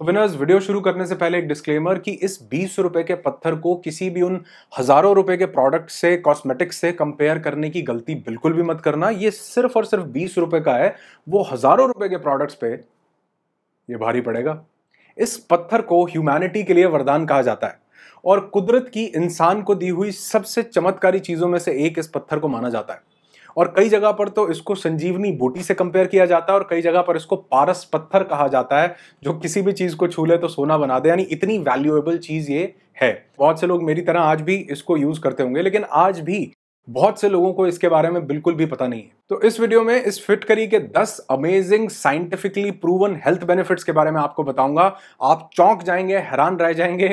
तो winners video शुरू करने से पहले एक डिस्क्लेमर कि इस बीस रुपए के पत्थर को किसी भी उन हजारों रुपए के प्रोडक्ट से कॉस्मेटिक्स से कंपेयर करने की गलती बिल्कुल भी मत करना ये सिर्फ और सिर्फ बीस रुपए का है वो हजारों रुपए के प्रोडक्ट्स पे ये भारी पड़ेगा इस पत्थर को ह्यूमैनिटी के लिए वरदान कहा जाता है और कुदरत की इंसान को दी हुई सबसे चमत्कारी चीज़ों में से एक इस पत्थर को माना जाता है और कई जगह पर तो इसको संजीवनी बूटी से कंपेयर किया जाता है और कई जगह पर इसको पारस पत्थर कहा जाता है जो किसी भी चीज़ को छू ले तो सोना बना दे यानी इतनी वैल्यूएबल चीज़ ये है बहुत से लोग मेरी तरह आज भी इसको यूज़ करते होंगे लेकिन आज भी बहुत से लोगों को इसके बारे में बिल्कुल भी पता नहीं है तो इस वीडियो में इस फिट करी के 10 amazing scientifically proven health benefits के बारे में आपको बताऊंगा आप चौंक जाएंगे हैरान रह जाएंगे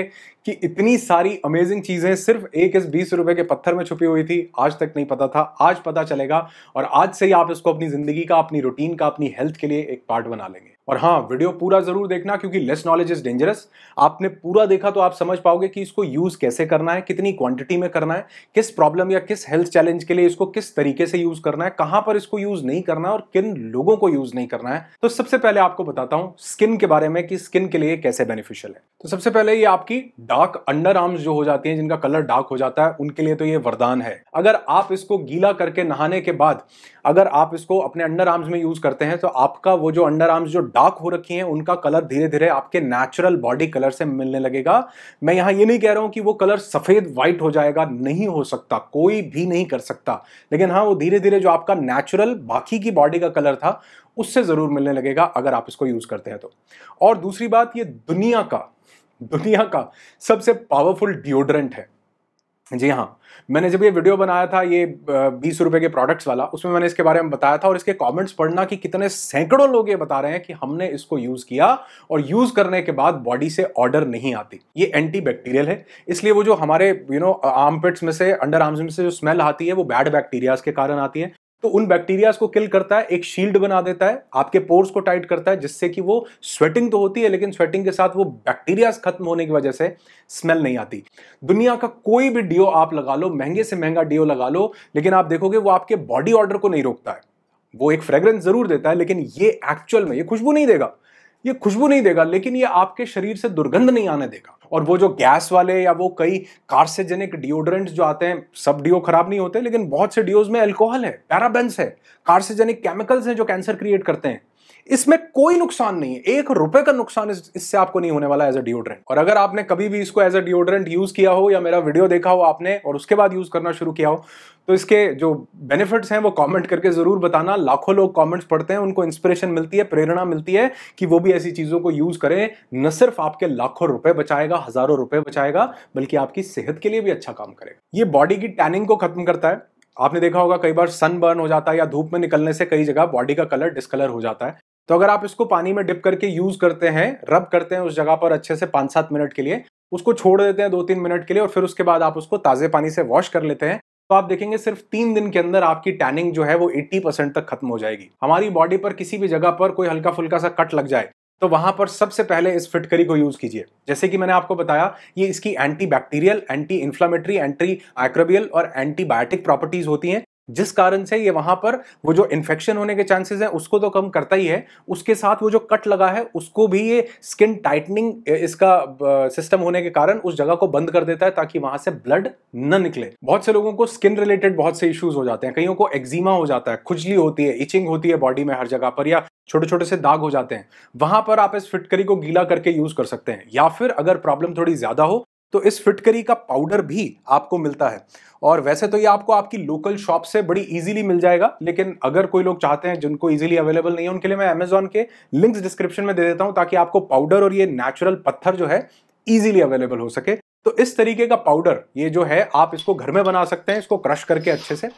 कि इतनी सारी अमेजिंग चीजें सिर्फ एक इस बीस रुपए के पत्थर में छुपी हुई थी आज तक नहीं पता था आज पता चलेगा और आज से ही आप इसको अपनी जिंदगी का अपनी रूटीन का अपनी हेल्थ के लिए एक पार्ट बना लेंगे और हाँ वीडियो पूरा जरूर देखना क्योंकि लेस नॉलेज इज डेंजरस आपने पूरा देखा तो आप समझ पाओगे कि इसको यूज कैसे करना है कितनी क्वांटिटी में करना है किस प्रॉब्लम या किस हेल्थ चैलेंज के लिए इसको किस तरीके से यूज करना है कहां पर इसको यूज नहीं करना है और किन लोगों को यूज नहीं करना है तो सबसे पहले आपको बताता हूं स्किन के बारे में कि स्किन के लिए कैसे बेनिफिशियल है तो सबसे पहले ये आपकी डार्क अंडर आर्म्स जो हो जाती हैं जिनका कलर डार्क हो जाता है उनके लिए तो ये वरदान है अगर आप इसको गीला करके नहाने के बाद अगर आप इसको अपने अंडर आर्म्स में यूज करते हैं तो आपका वो जो अंडर आर्म्स जो डार्क हो रखी हैं उनका कलर धीरे धीरे आपके नेचुरल बॉडी कलर से मिलने लगेगा मैं यहां ये नहीं कह रहा हूं कि वो कलर सफ़ेद व्हाइट हो जाएगा नहीं हो सकता कोई भी नहीं कर सकता लेकिन हाँ वो धीरे धीरे जो आपका नेचुरल बाकी की बॉडी का कलर था उससे ज़रूर मिलने लगेगा अगर आप इसको यूज़ करते हैं तो और दूसरी बात ये दुनिया का दुनिया का सबसे पावरफुल डिओड्रेंट है जी हाँ मैंने जब ये वीडियो बनाया था ये बीस रुपए के प्रोडक्ट्स वाला उसमें मैंने इसके बारे में बताया था और इसके कमेंट्स पढ़ना कि कितने सैकड़ों लोग ये बता रहे हैं कि हमने इसको यूज़ किया और यूज़ करने के बाद बॉडी से ऑर्डर नहीं आती ये एंटी बैक्टीरियल है इसलिए वो जो हमारे यू नो आर्मपिट्स में से अंडर आर्म्स में से जो स्मेल आती है वो बैड बैक्टीरियाज के कारण आती है तो उन बैक्टीरिया को किल करता है एक शील्ड बना देता है आपके पोर्स को टाइट करता है जिससे कि वो स्वेटिंग तो होती है लेकिन स्वेटिंग के साथ वो बैक्टीरिया खत्म होने की वजह से स्मेल नहीं आती दुनिया का कोई भी डीओ आप लगा लो महंगे से महंगा डीओ लगा लो लेकिन आप देखोगे वो आपके बॉडी ऑर्डर को नहीं रोकता है वो एक फ्रेग्रेंस जरूर देता है लेकिन ये एक्चुअल में ये खुशबू नहीं देगा ये खुशबू नहीं देगा लेकिन ये आपके शरीर से दुर्गंध नहीं आने देगा और वो जो गैस वाले या वो कई कार्सेजेनिक डिओड्रेंट्स जो आते हैं सब डिओ खराब नहीं होते लेकिन बहुत से डिओज में एल्कोहल है पैराबेंस है कार्सेजेनिक केमिकल्स हैं जो कैंसर क्रिएट करते हैं इसमें कोई नुकसान नहीं है एक रुपए का नुकसान इस, इससे आपको नहीं होने वाला एज अ डिओड्रेंट और अगर आपने कभी भी इसको एज अ डिओड्रेंट यूज किया हो या मेरा वीडियो देखा हो आपने और उसके बाद यूज करना शुरू किया हो तो इसके जो बेनिफिट्स हैं वो कमेंट करके जरूर बताना लाखों लोग कमेंट्स पढ़ते हैं उनको इंस्पिरेशन मिलती है प्रेरणा मिलती है कि वो भी ऐसी चीजों को यूज करें न सिर्फ आपके लाखों रुपए बचाएगा हजारों रुपए बचाएगा बल्कि आपकी सेहत के लिए भी अच्छा काम करेगा ये बॉडी की टैनिंग को खत्म करता है आपने देखा होगा कई बार सनबर्न हो जाता है या धूप में निकलने से कई जगह बॉडी का कलर डिसकलर हो जाता है तो अगर आप इसको पानी में डिप करके यूज करते हैं रब करते हैं उस जगह पर अच्छे से पाँच सात मिनट के लिए उसको छोड़ देते हैं दो तीन मिनट के लिए और फिर उसके बाद आप उसको ताजे पानी से वॉश कर लेते हैं तो आप देखेंगे सिर्फ तीन दिन के अंदर आपकी टैनिंग जो है वो 80 परसेंट तक खत्म हो जाएगी हमारी बॉडी पर किसी भी जगह पर कोई हल्का फुल्का सा कट लग जाए तो वहां पर सबसे पहले इस फिटकरी को यूज कीजिए जैसे कि मैंने आपको बताया ये इसकी anti bacterial anti inflammatory anti microbial और एंटीबायोटिक प्रॉपर्टीज होती हैं जिस कारण से ये वहां पर वो जो इन्फेक्शन होने के चांसेस हैं उसको तो कम करता ही है उसके साथ वो जो कट लगा है उसको भी ये स्किन टाइटनिंग इसका सिस्टम होने के कारण उस जगह को बंद कर देता है ताकि वहां से ब्लड न निकले बहुत से लोगों को स्किन रिलेटेड बहुत से इश्यूज हो जाते हैं कईयों को एक्जिमा हो जाता है खुजली होती है इचिंग होती है बॉडी में हर जगह पर या छोटे छोटे से दाग हो जाते हैं वहां पर आप इस फिटकरी को गीला करके यूज कर सकते हैं या फिर अगर प्रॉब्लम थोड़ी ज्यादा हो तो इस फिटकरी का पाउडर भी आपको मिलता है और वैसे तो ये आपको आपकी लोकल शॉप से बड़ी इजीली मिल जाएगा लेकिन अगर कोई लोग चाहते हैं जिनको इजीली अवेलेबल नहीं है उनके लिए मैं अमेजोन के लिंक्स डिस्क्रिप्शन में दे देता हूं ताकि आपको पाउडर और ये नेचुरल पत्थर जो है ईजिली अवेलेबल हो सके तो इस तरीके का पाउडर ये जो है आप इसको घर में बना सकते हैं इसको क्रश करके अच्छे से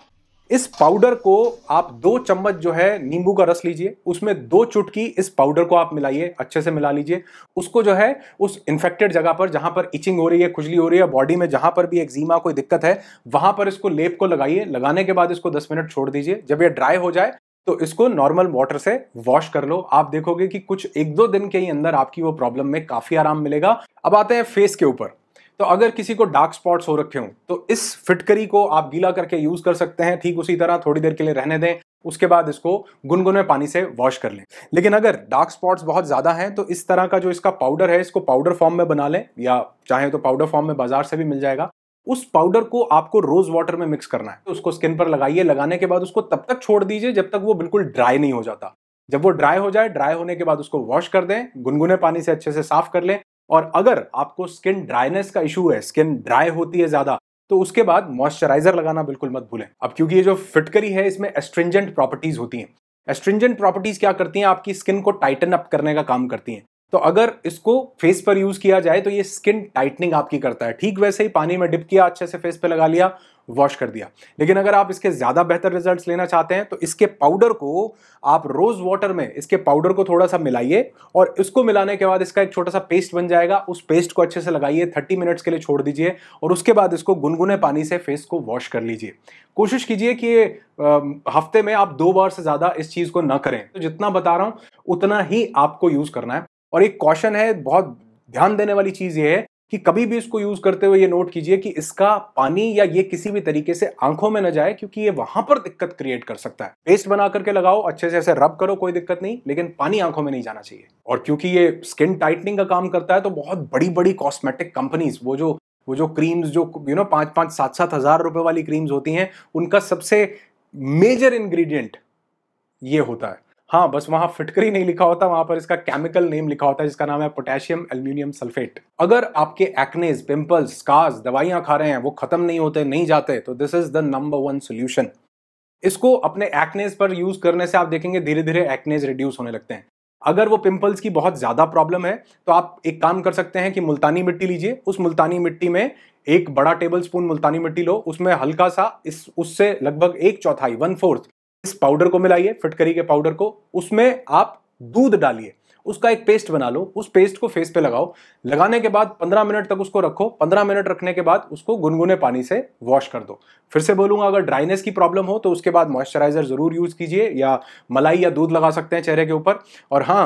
इस पाउडर को आप दो चम्मच जो है नींबू का रस लीजिए उसमें दो चुटकी इस पाउडर को आप मिलाइए अच्छे से मिला लीजिए उसको जो है उस इन्फेक्टेड जगह पर जहां पर इचिंग हो रही है खुजली हो रही है बॉडी में जहां पर भी एक्जीमा कोई दिक्कत है वहां पर इसको लेप को लगाइए लगाने के बाद इसको दस मिनट छोड़ दीजिए जब यह ड्राई हो जाए तो इसको नॉर्मल वाटर से वॉश कर लो आप देखोगे कि कुछ एक दो दिन के ही अंदर आपकी वो प्रॉब्लम में काफी आराम मिलेगा अब आते हैं फेस के ऊपर तो अगर किसी को डार्क स्पॉट्स हो रखे हों तो इस फिटकरी को आप गीला करके यूज कर सकते हैं ठीक उसी तरह थोड़ी देर के लिए रहने दें उसके बाद इसको गुनगुने पानी से वॉश कर लें लेकिन अगर डार्क स्पॉट्स बहुत ज़्यादा हैं तो इस तरह का जो इसका पाउडर है इसको पाउडर फॉर्म में बना लें या चाहे तो पाउडर फॉर्म में बाजार से भी मिल जाएगा उस पाउडर को आपको रोज वाटर में मिक्स करना है उसको स्किन पर लगाइए लगाने के बाद उसको तब तक छोड़ दीजिए जब तक वो बिल्कुल ड्राई नहीं हो जाता जब वो ड्राई हो जाए ड्राई होने के बाद उसको वॉश कर दें गुनगुने पानी से अच्छे से साफ कर लें और अगर आपको स्किन ड्राइनेस का इशू है स्किन ड्राई होती है ज़्यादा तो उसके बाद मॉइस्चराइजर लगाना बिल्कुल मत भूलें अब क्योंकि ये जो फिटकरी है इसमें एस्ट्रिंजेंट प्रॉपर्टीज़ होती हैं एस्ट्रिंजेंट प्रॉपर्टीज़ क्या करती हैं आपकी स्किन को टाइटन अप करने का काम करती हैं तो अगर इसको फेस पर यूज किया जाए तो ये स्किन टाइटनिंग आपकी करता है ठीक वैसे ही पानी में डिप किया अच्छे से फेस पे लगा लिया वॉश कर दिया लेकिन अगर आप इसके ज़्यादा बेहतर रिजल्ट्स लेना चाहते हैं तो इसके पाउडर को आप रोज़ वाटर में इसके पाउडर को थोड़ा सा मिलाइए और इसको मिलाने के बाद इसका एक छोटा सा पेस्ट बन जाएगा उस पेस्ट को अच्छे से लगाइए थर्टी मिनट्स के लिए छोड़ दीजिए और उसके बाद इसको गुनगुने पानी से फेस को वॉश कर लीजिए कोशिश कीजिए कि हफ्ते में आप दो बार से ज़्यादा इस चीज़ को ना करें तो जितना बता रहा हूँ उतना ही आपको यूज़ करना है और एक कॉशन है बहुत ध्यान देने वाली चीज़ ये है कि कभी भी इसको यूज़ करते हुए ये नोट कीजिए कि इसका पानी या ये किसी भी तरीके से आंखों में न जाए क्योंकि ये वहां पर दिक्कत क्रिएट कर सकता है पेस्ट बना करके लगाओ अच्छे से ऐसे रब करो कोई दिक्कत नहीं लेकिन पानी आंखों में नहीं जाना चाहिए और क्योंकि ये स्किन टाइटनिंग का काम करता है तो बहुत बड़ी बड़ी कॉस्मेटिक कंपनीज वो जो वो जो क्रीम्स जो यू नो पाँच पाँच सात सात हज़ार रुपये वाली क्रीम्स होती हैं उनका सबसे मेजर इन्ग्रीडियंट ये होता है हाँ बस वहाँ फिटकरी नहीं लिखा होता वहाँ पर इसका केमिकल नेम लिखा होता है जिसका नाम है पोटेशियम एल्यूमिनियम सल्फेट अगर आपके एक्नेज पिंपल्स स्कार्स दवाइयाँ खा रहे हैं वो खत्म नहीं होते नहीं जाते तो this is the number one solution इसको अपने एक्नेज पर यूज करने से आप देखेंगे धीरे धीरे एक्नेज रिड्यूस होने लगते हैं अगर वो पिंपल्स की बहुत ज़्यादा प्रॉब्लम है तो आप एक काम कर सकते हैं कि मुल्तानी मिट्टी लीजिए उस मुल्तानी मिट्टी में एक बड़ा टेबल स्पून मुल्तानी मिट्टी लो उसमें हल्का सा इस उससे लगभग एक चौथाई वन फोर्थ इस पाउडर को मिलाइए फिटकरी के पाउडर को उसमें आप दूध डालिए उसका एक पेस्ट बना लो उस पेस्ट को फेस पे लगाओ लगाने के बाद 15 मिनट तक उसको रखो 15 मिनट रखने के बाद उसको गुनगुने पानी से वॉश कर दो फिर से बोलूंगा अगर ड्राइनेस की प्रॉब्लम हो तो उसके बाद मॉइस्चराइजर जरूर यूज कीजिए या मलाई या दूध लगा सकते हैं चेहरे के ऊपर और हाँ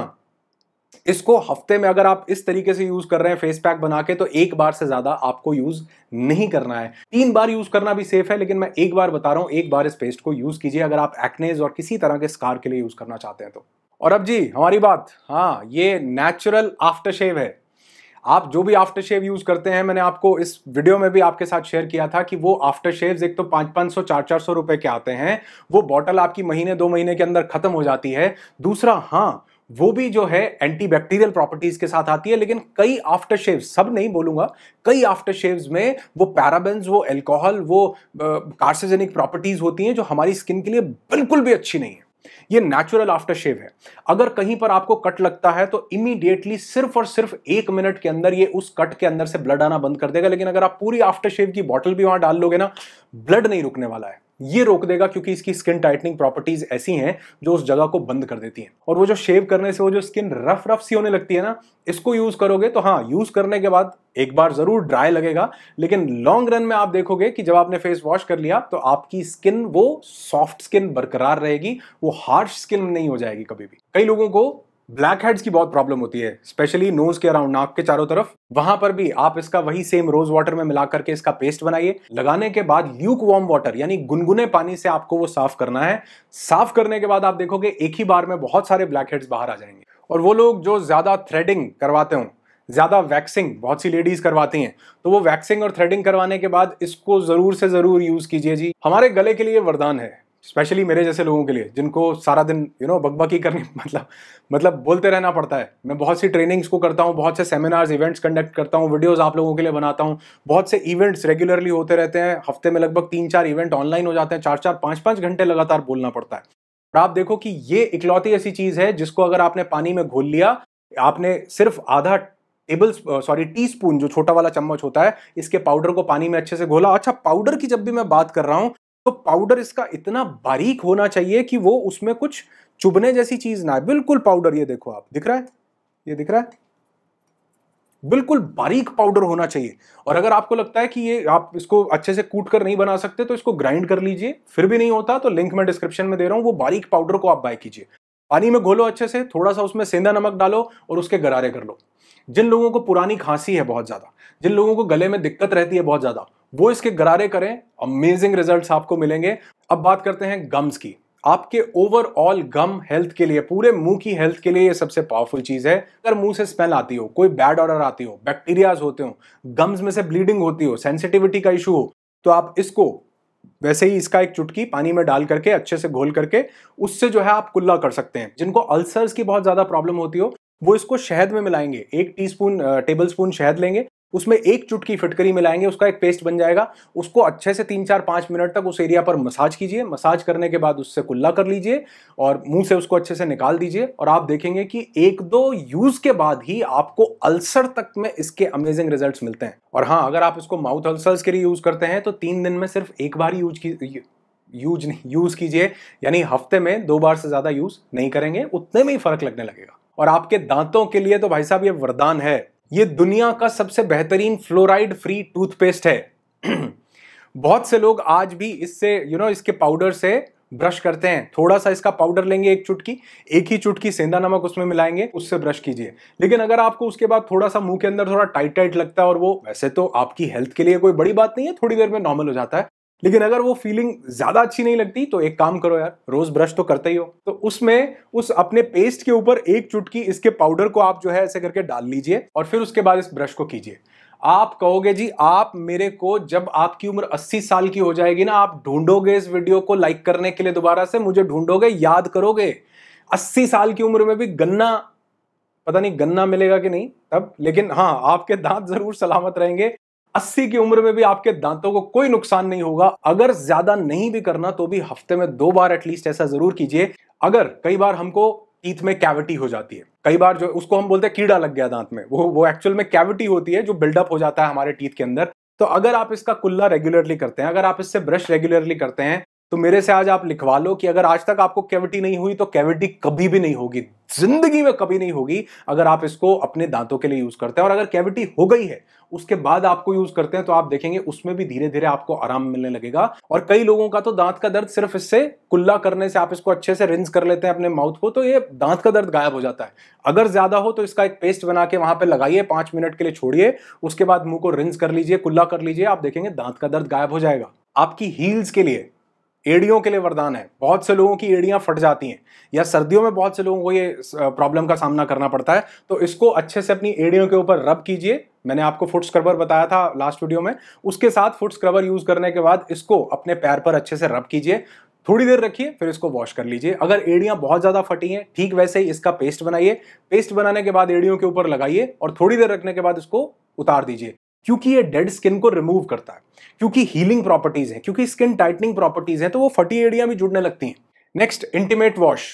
इसको हफ्ते में अगर आप इस तरीके से यूज कर रहे हैं फेस पैक बना के तो एक बार से ज्यादा आपको यूज नहीं करना है तीन बार यूज करना भी सेफ है लेकिन मैं एक बार बता रहा हूं एक बार इस पेस्ट को यूज कीजिए अगर आप एक्नेज और किसी तरह के स्कार के लिए यूज करना चाहते हैं तो और अब जी हमारी बात हाँ ये नेचुरल आफ्टर शेव है आप जो भी आफ्टर शेव यूज करते हैं मैंने आपको इस वीडियो में भी आपके साथ शेयर किया था कि वो आफ्टर शेव एक तो पांच पांच सौ चार चार सौ रुपए के आते हैं वो बॉटल आपकी महीने दो महीने के अंदर खत्म हो जाती है दूसरा हाँ वो भी जो है एंटी बैक्टीरियल प्रॉपर्टीज के साथ आती है लेकिन कई आफ्टर शेव सब नहीं बोलूंगा कई आफ्टर शेव में वो पैराबेंस वो एल्कोहल वो कार्सिजेनिक प्रॉपर्टीज होती हैं जो हमारी स्किन के लिए बिल्कुल भी अच्छी नहीं है ये नेचुरल आफ्टर शेव है अगर कहीं पर आपको कट लगता है तो इमीडिएटली सिर्फ और सिर्फ एक मिनट के अंदर ये उस कट के अंदर से ब्लड आना बंद कर देगा लेकिन अगर आप पूरी आफ्टर शेव की बॉटल भी वहां डाल लोगे ना ब्लड नहीं रुकने वाला है ये रोक देगा क्योंकि इसकी स्किन टाइटनिंग प्रॉपर्टीज ऐसी हैं जो उस जगह को बंद कर देती हैं और वो जो शेव करने से वो जो स्किन रफ रफ सी होने लगती है ना इसको यूज करोगे तो हाँ यूज करने के बाद एक बार जरूर ड्राई लगेगा लेकिन लॉन्ग रन में आप देखोगे कि जब आपने फेस वॉश कर लिया तो आपकी स्किन वो सॉफ्ट स्किन बरकरार रहेगी वो हार्श स्किन नहीं हो जाएगी कभी भी कई लोगों को ब्लैक हेड्स की बहुत प्रॉब्लम होती है स्पेशली नोज के अराउंड नाक के चारों तरफ वहां पर भी आप इसका वही सेम रोज वाटर में मिला करके इसका पेस्ट बनाइए लगाने के बाद ल्यूक वार्म वाटर यानी गुनगुने पानी से आपको वो साफ करना है साफ करने के बाद आप देखोगे एक ही बार में बहुत सारे ब्लैक हेड्स बाहर आ जाएंगे और वो लोग जो ज्यादा थ्रेडिंग करवाते हो ज़्यादा वैक्सिंग बहुत सी लेडीज़ करवाती हैं तो वो वैक्सिंग और थ्रेडिंग करवाने के बाद इसको ज़रूर से ज़रूर यूज़ कीजिए जी हमारे गले के लिए वरदान है स्पेशली मेरे जैसे लोगों के लिए जिनको सारा दिन यू नो बकबकी करनी मतलब मतलब बोलते रहना पड़ता है मैं बहुत सी ट्रेनिंग्स को करता हूँ बहुत से सेमिनार्स इवेंट्स कंडक्ट करता हूँ वीडियोस आप लोगों के लिए बनाता हूँ बहुत से इवेंट्स रेगुलरली होते रहते हैं हफ्ते में लगभग तीन चार इवेंट ऑनलाइन हो जाते हैं चार चार पाँच पाँच घंटे लगातार बोलना पड़ता है और आप देखो कि ये इकलौती ऐसी चीज़ है जिसको अगर आपने पानी में घोल लिया आपने सिर्फ आधा टेबल सॉरी टी स्पून जो छोटा वाला चम्मच होता है इसके पाउडर को पानी में अच्छे से घोला अच्छा पाउडर की जब भी मैं बात कर रहा हूँ तो पाउडर इसका इतना बारीक होना चाहिए कि वो उसमें कुछ चुभने जैसी चीज ना बिल्कुल पाउडर ये देखो आप दिख रहा है ये दिख रहा है बिल्कुल बारीक पाउडर होना चाहिए और अगर आपको लगता है कि ये आप इसको अच्छे से कूट कर नहीं बना सकते तो इसको ग्राइंड कर लीजिए फिर भी नहीं होता तो लिंक मैं डिस्क्रिप्शन में दे रहा हूँ वो बारीक पाउडर को आप बाय कीजिए पानी में घोलो अच्छे से थोड़ा सा उसमें सेंधा नमक डालो और उसके गरारे कर लो जिन लोगों को पुरानी खांसी है बहुत ज़्यादा जिन लोगों को गले में दिक्कत रहती है बहुत ज़्यादा वो इसके गरारे करें अमेजिंग रिजल्ट्स आपको मिलेंगे अब बात करते हैं गम्स की आपके ओवरऑल गम हेल्थ के लिए पूरे मुंह की हेल्थ के लिए ये सबसे पावरफुल चीज़ है अगर मुंह से स्मेल आती हो कोई बैड ऑर्डर आती हो बैक्टीरियाज होते हो गम्स में से ब्लीडिंग होती हो सेंसिटिविटी का इशू हो तो आप इसको वैसे ही इसका एक चुटकी पानी में डाल करके अच्छे से घोल करके उससे जो है आप कुल्ला कर सकते हैं जिनको अल्सर्स की बहुत ज़्यादा प्रॉब्लम होती हो वो इसको शहद में मिलाएंगे एक टीस्पून टेबल स्पून शहद लेंगे उसमें एक चुटकी फिटकरी मिलाएंगे उसका एक पेस्ट बन जाएगा उसको अच्छे से तीन चार पाँच मिनट तक उस एरिया पर मसाज कीजिए मसाज करने के बाद उससे कुल्ला कर लीजिए और मुंह से उसको अच्छे से निकाल दीजिए और आप देखेंगे कि एक दो यूज़ के बाद ही आपको अल्सर तक में इसके अमेजिंग रिजल्ट मिलते हैं और हाँ अगर आप इसको माउथ अल्सर्स के लिए यूज़ करते हैं तो तीन दिन में सिर्फ एक बार ही यूज की यूज नहीं यूज़ कीजिए यानी हफ्ते में दो बार से ज़्यादा यूज़ नहीं करेंगे उतने में ही फ़र्क लगने लगेगा और आपके दांतों के लिए तो भाई साहब ये वरदान है ये दुनिया का सबसे बेहतरीन फ्लोराइड फ्री टूथपेस्ट है बहुत से लोग आज भी इससे यू you नो know, इसके पाउडर से ब्रश करते हैं थोड़ा सा इसका पाउडर लेंगे एक चुटकी एक ही चुटकी सेंधा नमक उसमें मिलाएंगे उससे ब्रश कीजिए लेकिन अगर आपको उसके बाद थोड़ा सा मुंह के अंदर थोड़ा टाइट टाइट लगता है और वो वैसे तो आपकी हेल्थ के लिए कोई बड़ी बात नहीं है थोड़ी देर में नॉर्मल हो जाता है लेकिन अगर वो फीलिंग ज्यादा अच्छी नहीं लगती तो एक काम करो यार रोज ब्रश तो करते ही हो तो उसमें उस अपने पेस्ट के ऊपर एक चुटकी इसके पाउडर को आप जो है ऐसे करके डाल लीजिए और फिर उसके बाद इस ब्रश को कीजिए आप कहोगे जी आप मेरे को जब आपकी उम्र 80 साल की हो जाएगी ना आप ढूंढोगे इस वीडियो को लाइक करने के लिए दोबारा से मुझे ढूंढोगे याद करोगे 80 साल की उम्र में भी गन्ना पता नहीं गन्ना मिलेगा कि नहीं तब लेकिन हाँ आपके दांत जरूर सलामत रहेंगे अस्सी की उम्र में भी आपके दांतों को कोई नुकसान नहीं होगा अगर ज्यादा नहीं भी करना तो भी हफ्ते में दो बार एटलीस्ट ऐसा जरूर कीजिए अगर कई बार हमको टीथ में कैविटी हो जाती है कई बार जो उसको हम बोलते हैं कीड़ा लग गया दांत में वो वो एक्चुअल में कैविटी होती है जो बिल्डअप हो जाता है हमारे टीथ के अंदर तो अगर आप इसका कुल्ला रेगुलरली करते हैं अगर आप इससे ब्रश रेगुलरली करते हैं तो मेरे से आज आप लिखवा लो कि अगर आज तक आपको कैविटी नहीं हुई तो कैविटी कभी भी नहीं होगी जिंदगी में कभी नहीं होगी अगर आप इसको अपने दांतों के लिए यूज करते हैं और अगर कैविटी हो गई है उसके बाद आपको यूज करते हैं तो आप देखेंगे उसमें भी धीरे धीरे आपको आराम मिलने लगेगा और कई लोगों का तो दांत का दर्द सिर्फ इससे कुल्ला करने से आप इसको अच्छे से रिंस कर लेते हैं अपने माउथ को तो ये दांत का दर्द गायब हो जाता है अगर ज्यादा हो तो इसका एक पेस्ट बना के वहां पर लगाइए पांच मिनट के लिए छोड़िए उसके बाद मुंह को रिंस कर लीजिए कुल्ला कर लीजिए आप देखेंगे दांत का दर्द गायब हो जाएगा आपकी हील्स के लिए एड़ियों के लिए वरदान है बहुत से लोगों की एड़ियाँ फट जाती हैं या सर्दियों में बहुत से लोगों को ये प्रॉब्लम का सामना करना पड़ता है तो इसको अच्छे से अपनी एड़ियों के ऊपर रब कीजिए मैंने आपको फुट स्क्रबर बताया था लास्ट वीडियो में उसके साथ फुट स्क्रबर यूज़ करने के बाद इसको अपने पैर पर अच्छे से रब कीजिए थोड़ी देर रखिए फिर इसको वॉश कर लीजिए अगर एड़ियाँ बहुत ज़्यादा फटी हैं ठीक वैसे ही इसका पेस्ट बनाइए पेस्ट बनाने के बाद एड़ियों के ऊपर लगाइए और थोड़ी देर रखने के बाद इसको उतार दीजिए क्योंकि ये डेड स्किन को रिमूव करता है क्योंकि हीलिंग प्रॉपर्टीज है क्योंकि स्किन टाइटनिंग प्रॉपर्टीज है तो वो फटी एरिया भी जुड़ने लगती हैं नेक्स्ट इंटीमेट वॉश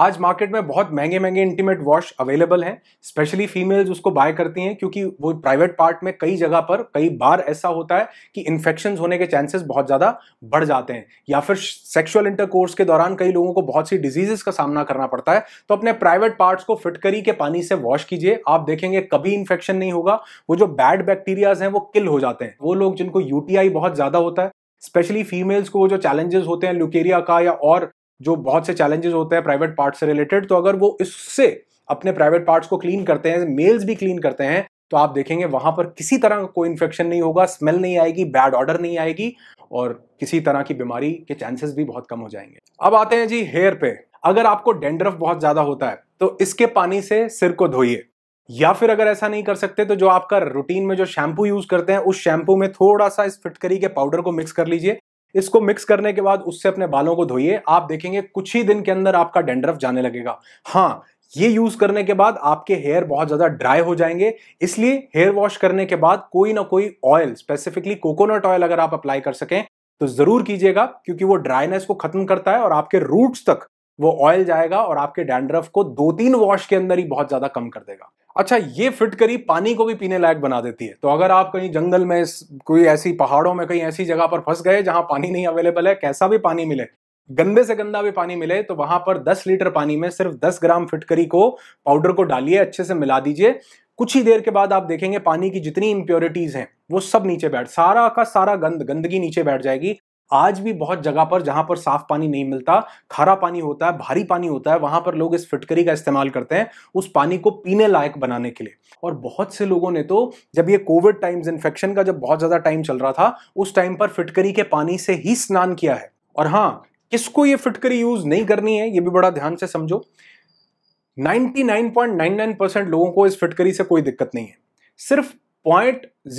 आज मार्केट में बहुत महंगे महंगे इंटीमेट वॉश अवेलेबल हैं स्पेशली फीमेल्स उसको बाय करती हैं क्योंकि वो प्राइवेट पार्ट में कई जगह पर कई बार ऐसा होता है कि इन्फेक्शन होने के चांसेस बहुत ज़्यादा बढ़ जाते हैं या फिर सेक्शुअल इंटरकोर्स के दौरान कई लोगों को बहुत सी डिजीजेस का सामना करना पड़ता है तो अपने प्राइवेट पार्ट्स को फिटकरी के पानी से वॉश कीजिए आप देखेंगे कभी इन्फेक्शन नहीं होगा वो जो बैड बैक्टीरियाज हैं वो किल हो जाते हैं वो लोग जिनको यूटीआई बहुत ज़्यादा होता है स्पेशली फीमेल्स को जो चैलेंजेस होते हैं लुकेरिया का या और जो बहुत से चैलेंजेस होते हैं प्राइवेट पार्ट से रिलेटेड तो अगर वो इससे अपने प्राइवेट पार्ट्स को क्लीन करते हैं मेल्स भी क्लीन करते हैं तो आप देखेंगे वहां पर किसी तरह का कोई इन्फेक्शन नहीं होगा स्मेल नहीं आएगी बैड ऑर्डर नहीं आएगी और किसी तरह की बीमारी के चांसेस भी बहुत कम हो जाएंगे अब आते हैं जी हेयर पे अगर आपको डेंड्रफ बहुत ज्यादा होता है तो इसके पानी से सिर को धोइए या फिर अगर ऐसा नहीं कर सकते तो जो आपका रूटीन में जो शैम्पू यूज करते हैं उस शैम्पू में थोड़ा सा इस फिटकरी के पाउडर को मिक्स कर लीजिए इसको मिक्स करने के बाद उससे अपने बालों को धोइए आप देखेंगे कुछ ही दिन के अंदर आपका डेंड्रफ जाने लगेगा हाँ ये यूज करने के बाद आपके हेयर बहुत ज्यादा ड्राई हो जाएंगे इसलिए हेयर वॉश करने के बाद कोई ना कोई ऑयल स्पेसिफिकली कोकोनट ऑयल अगर आप अप्लाई कर सकें तो जरूर कीजिएगा क्योंकि वो ड्राइनेस को खत्म करता है और आपके रूट्स तक वो ऑयल जाएगा और आपके डैंड्रफ को दो तीन वॉश के अंदर ही बहुत ज़्यादा कम कर देगा अच्छा ये फिट करी पानी को भी पीने लायक बना देती है तो अगर आप कहीं जंगल में कोई ऐसी पहाड़ों में कहीं ऐसी जगह पर फंस गए जहां पानी नहीं अवेलेबल है कैसा भी पानी मिले गंदे से गंदा भी पानी मिले तो वहां पर 10 लीटर पानी में सिर्फ 10 ग्राम फिटकरी को पाउडर को डालिए अच्छे से मिला दीजिए कुछ ही देर के बाद आप देखेंगे पानी की जितनी इम्प्योरिटीज हैं वो सब नीचे बैठ सारा का सारा गंद गंदगी नीचे बैठ जाएगी आज भी बहुत जगह पर जहां पर साफ पानी नहीं मिलता खारा पानी होता है भारी पानी होता है वहां पर लोग इस फिटकरी का इस्तेमाल करते हैं उस पानी को पीने लायक बनाने के लिए और बहुत से लोगों ने तो जब ये कोविड टाइम्स इन्फेक्शन का जब बहुत ज़्यादा टाइम चल रहा था उस टाइम पर फिटकरी के पानी से ही स्नान किया है और हाँ किसको ये फिटकरी यूज़ नहीं करनी है ये भी बड़ा ध्यान से समझो 99.99 परसेंट लोगों को इस फिटकरी से कोई दिक्कत नहीं है सिर्फ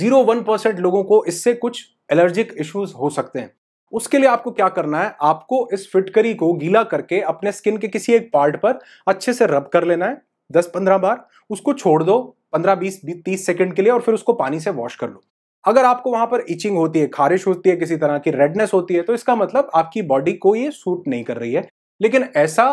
0.01 परसेंट लोगों को इससे कुछ एलर्जिक इश्यूज हो सकते हैं उसके लिए आपको क्या करना है आपको इस फिटकरी को गीला करके अपने स्किन के किसी एक पार्ट पर अच्छे से रब कर लेना है दस पंद्रह बार उसको छोड़ दो पंद्रह बीस तीस सेकेंड के लिए और फिर उसको पानी से वॉश कर लो अगर आपको वहां पर इचिंग होती है खारिश होती है किसी तरह की रेडनेस होती है तो इसका मतलब आपकी बॉडी को ये सूट नहीं कर रही है लेकिन ऐसा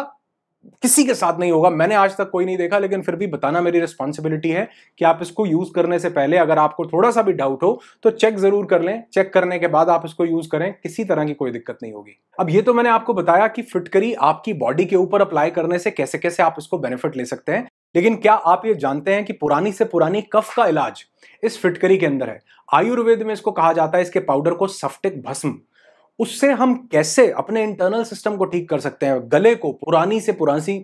किसी के साथ नहीं होगा मैंने आज तक कोई नहीं देखा लेकिन फिर भी बताना मेरी रिस्पॉन्सिबिलिटी है कि आप इसको यूज करने से पहले अगर आपको थोड़ा सा भी डाउट हो तो चेक जरूर कर लें चेक करने के बाद आप इसको यूज करें किसी तरह की कोई दिक्कत नहीं होगी अब ये तो मैंने आपको बताया कि फिटकरी आपकी बॉडी के ऊपर अप्लाई करने से कैसे कैसे आप इसको बेनिफिट ले सकते हैं लेकिन क्या आप ये जानते हैं कि पुरानी से पुरानी कफ का इलाज इस फिटकरी के अंदर है आयुर्वेद में इसको कहा जाता है इसके पाउडर को सफ्टिक भस्म उससे हम कैसे अपने इंटरनल सिस्टम को ठीक कर सकते हैं गले को पुरानी से पुरानी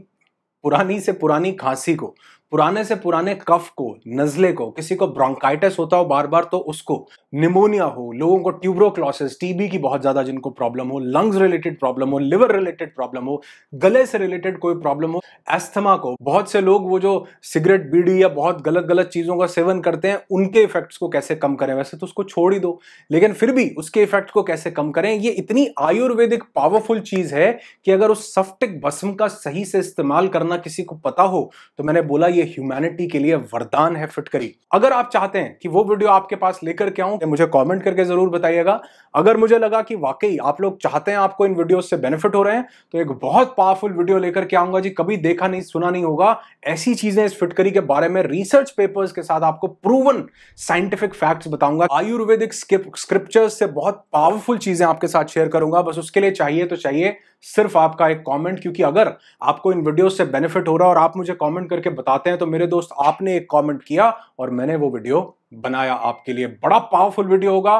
पुरानी से पुरानी खांसी को पुराने से पुराने कफ को नजले को किसी को ब्रोंकाइटिस होता हो बार बार तो उसको निमोनिया हो लोगों को ट्यूब्रोक्लॉसिस टीबी की बहुत ज्यादा जिनको प्रॉब्लम हो लंग्स रिलेटेड प्रॉब्लम हो लिवर रिलेटेड प्रॉब्लम हो गले से रिलेटेड कोई प्रॉब्लम हो एस्थमा को बहुत से लोग वो जो सिगरेट बीड़ी या बहुत गलत गलत चीजों का सेवन करते हैं उनके इफेक्ट्स को कैसे कम करें वैसे तो उसको छोड़ ही दो लेकिन फिर भी उसके इफेक्ट को कैसे कम करें ये इतनी आयुर्वेदिक पावरफुल चीज है कि अगर उस सफ्टिक भस्म का सही से इस्तेमाल करना किसी को पता हो तो मैंने बोला ये ये ह्यूमैनिटी के लिए वरदान है फिटकरी अगर आप चाहते हैं कि वो वीडियो आपके पास लेकर के आऊँ तो मुझे कमेंट करके जरूर बताइएगा अगर मुझे लगा कि वाकई आप लोग चाहते हैं आपको इन वीडियोस से बेनिफिट हो रहे हैं तो एक बहुत पावरफुल वीडियो लेकर के आऊंगा जी कभी देखा नहीं सुना नहीं होगा ऐसी चीजें इस फिटकरी के बारे में रिसर्च पेपर्स के साथ आपको प्रूवन साइंटिफिक फैक्ट्स बताऊंगा आयुर्वेदिक स्क्रिप्चर्स से बहुत पावरफुल चीजें आपके साथ शेयर करूंगा बस उसके लिए चाहिए तो चाहिए सिर्फ आपका एक कमेंट क्योंकि अगर आपको इन वीडियो से बेनिफिट हो रहा है और आप मुझे कमेंट करके बताते हैं तो मेरे दोस्त आपने एक कमेंट किया और मैंने वो वीडियो बनाया आपके लिए बड़ा पावरफुल वीडियो होगा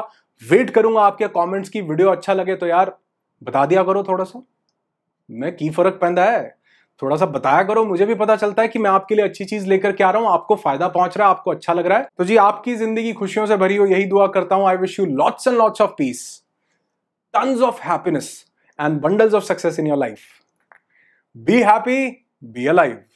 वेट करूंगा आपके कमेंट्स की वीडियो अच्छा लगे तो यार बता दिया करो थोड़ा सा मैं की फर्क पैदा है थोड़ा सा बताया करो मुझे भी पता चलता है कि मैं आपके लिए अच्छी चीज लेकर के आ रहा हूं आपको फायदा पहुंच रहा है आपको अच्छा लग रहा है तो जी आपकी जिंदगी खुशियों से भरी हो यही दुआ करता हूं I wish you lots and lots of peace tons of happiness and bundles of success in your life. Be happy, be alive.